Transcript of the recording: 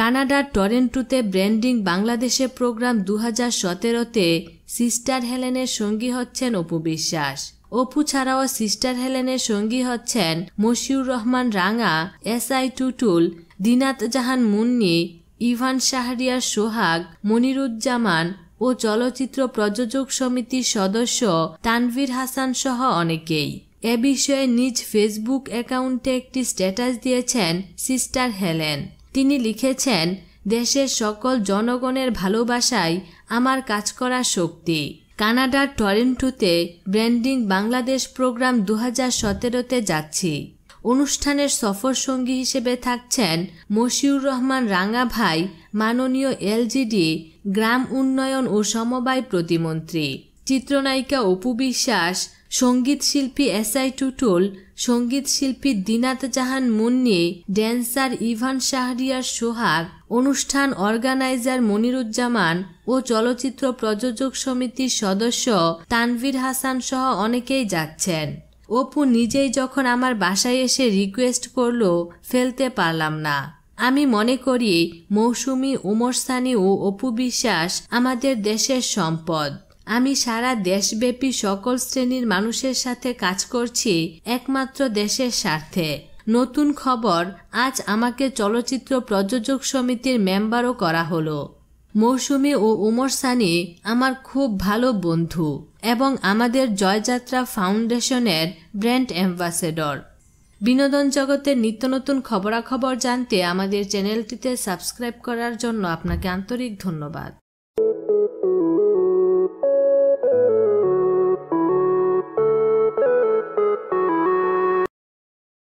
কানাডার টরেন্টোতে ব্র্যান্ডিং বাংলাদেশে প্রোগ্রাম দু হাজার সতেরোতে সিস্টার হেলেনের সঙ্গী হচ্ছেন অপু বিশ্বাস অপু ছাড়াও সিস্টার হেলেনের সঙ্গী হচ্ছেন মশিউর রহমান রাঙা এস আই টুটুল দিনাত জাহান মুন্নি ইভান শাহরিয়ার সোহাগ মনিরুজ্জামান ও চলচ্চিত্র প্রযোজক সমিতির সদস্য তানভীর হাসান সহ অনেকেই এ বিষয়ে নিজ ফেসবুক অ্যাকাউন্টে একটি স্ট্যাটাস দিয়েছেন সিস্টার হেলেন তিনি লিখেছেন দেশের সকল জনগণের ভালোবাসাই আমার কাজ করার শক্তি কানাডার টরেন্টোতে ব্র্যান্ডিং বাংলাদেশ প্রোগ্রাম দু হাজার সতেরোতে যাচ্ছি অনুষ্ঠানের সফর সঙ্গী হিসেবে থাকছেন মশিউর রহমান রাঙাভাই মাননীয় এলজিডি গ্রাম উন্নয়ন ও সমবায় প্রতিমন্ত্রী চিত্রনায়িকা অপু বিশ্বাস সঙ্গীত শিল্পী আই টুটুল সঙ্গীত শিল্পী দিনাত জাহান মুন্নি ড্যান্সার ইভান শাহরিয়ার সোহাগ অনুষ্ঠান অর্গানাইজার মনিরুজ্জামান ও চলচ্চিত্র প্রযোজক সমিতির সদস্য তানভীর হাসান সহ অনেকেই যাচ্ছেন অপু নিজেই যখন আমার বাসায় এসে রিকোয়েস্ট করল ফেলতে পারলাম না আমি মনে করি মৌসুমি উমরসানি সানি ও অপু বিশ্বাস আমাদের দেশের সম্পদ আমি সারা দেশব্যাপী সকল শ্রেণীর মানুষের সাথে কাজ করছি একমাত্র দেশের স্বার্থে নতুন খবর আজ আমাকে চলচ্চিত্র প্রযোজক সমিতির মেম্বারও করা হলো মৌসুমি ও উমর সানি আমার খুব ভালো বন্ধু এবং আমাদের জয়যাত্রা ফাউন্ডেশনের ব্র্যান্ড অ্যাম্বাসেডর বিনোদন জগতের নিত্য নতুন খবরাখবর জানতে আমাদের চ্যানেলটিতে সাবস্ক্রাইব করার জন্য আপনাকে আন্তরিক ধন্যবাদ